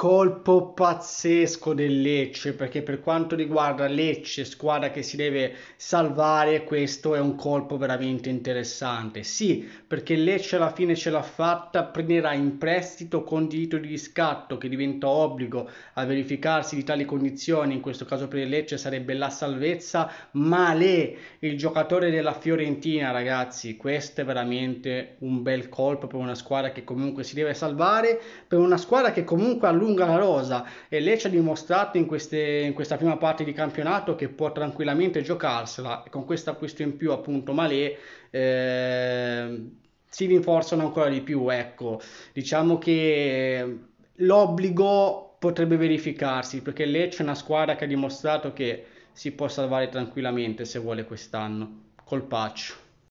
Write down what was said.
colpo pazzesco del Lecce perché per quanto riguarda Lecce squadra che si deve salvare questo è un colpo veramente interessante sì perché Lecce alla fine ce l'ha fatta prenderà in prestito con diritto di riscatto che diventa obbligo a verificarsi di tali condizioni in questo caso per il Lecce sarebbe la salvezza ma le il giocatore della Fiorentina ragazzi questo è veramente un bel colpo per una squadra che comunque si deve salvare per una squadra che comunque a lungo lunga la rosa e lei ci ha dimostrato in, queste, in questa prima parte di campionato che può tranquillamente giocarsela e con questo acquisto in più appunto Malé eh, si rinforzano ancora di più ecco diciamo che l'obbligo potrebbe verificarsi perché Lecce è una squadra che ha dimostrato che si può salvare tranquillamente se vuole quest'anno col paccio